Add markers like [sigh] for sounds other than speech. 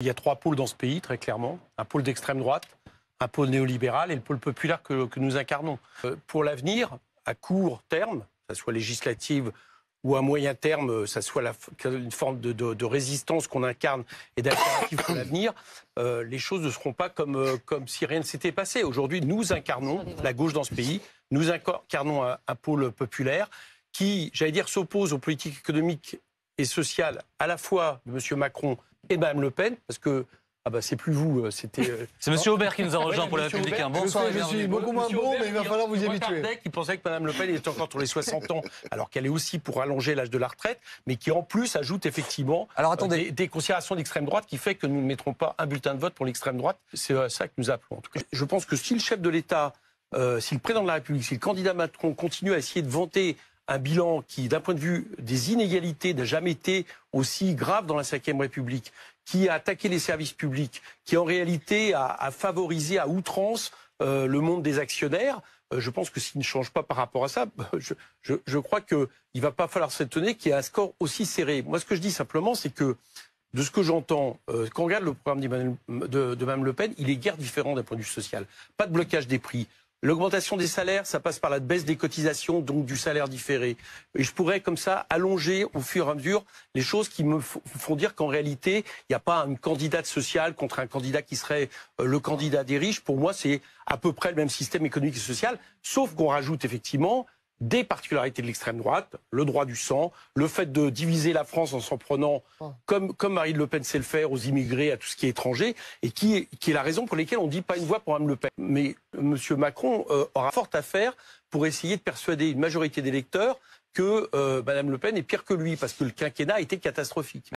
Il y a trois pôles dans ce pays, très clairement. Un pôle d'extrême droite, un pôle néolibéral et le pôle populaire que, nous incarnons. Euh, pour l'avenir, à court terme, que ce soit législative ou à moyen terme, que euh, ça soit une forme de, résistance qu'on incarne et d'alternative pour l'avenir, euh, les choses ne seront pas comme, comme si rien ne s'était passé. Aujourd'hui, nous incarnons la gauche dans ce pays, nous incarnons un, un pôle populaire qui, j'allais dire, s'oppose aux politiques économiques et sociales à la fois de M. Macron et Mme ben, Le Pen, parce que ah bah c'est plus vous, euh, c'était. Euh, [laughs] c'est Monsieur Aubert qui nous a rejoint pour la République. Hein. Bonsoir. Je suis beaucoup moins beau, mais il va falloir vous y habituer. qui pensait que Madame Le Pen était encore pour les 60 ans, alors qu'elle est aussi pour allonger l'âge de la retraite, mais qui en plus ajoute effectivement alors, euh, attendez. Des, considérations d'extrême droite qui fait que nous ne mettrons pas un bulletin de vote pour l'extrême droite. C'est ça que nous appelons. En tout cas, je pense que si le chef de l'État, si le président de la République, si le candidat Macron continue à essayer de vanter un bilan qui, d'un point de vue des inégalités, n'a jamais été aussi grave dans la Ve République, qui a attaqué les services publics, qui en réalité a, favorisé à outrance euh, le monde des actionnaires. Euh, je pense que s'il ne change pas par rapport à ça, [laughs] je, crois qu'il ne va pas falloir s'étonner qu'il y ait un score aussi serré. Moi, ce que je dis simplement, c'est que de ce que j'entends, euh, quand on regarde le programme de, de Mme Le Pen, il est guère différent d'un point de vue social. Pas de blocage des prix, L'augmentation des salaires, ça passe par la baisse des cotisations, donc du salaire différé. Et je pourrais comme ça allonger au fur et à mesure les choses qui me font dire qu'en réalité, il n'y a pas une candidate sociale contre un candidat qui serait euh, le candidat des riches. Pour moi, c'est à peu près le même système économique et social, sauf qu'on rajoute effectivement des particularités de l'extrême droite, le droit du sang, le fait de diviser la France en s'en prenant, oh. comme, comme Marine Le Pen sait le faire, aux immigrés, à tout ce qui est étranger, et qui est, qui la raison pour laquelle on ne dit pas une voix pour Mme Le Pen. Mais M. Macron euh, aura fort à faire pour essayer de persuader une majorité d'électeurs que euh, Madame Mme Le Pen est pire que lui, parce que le quinquennat a été catastrophique.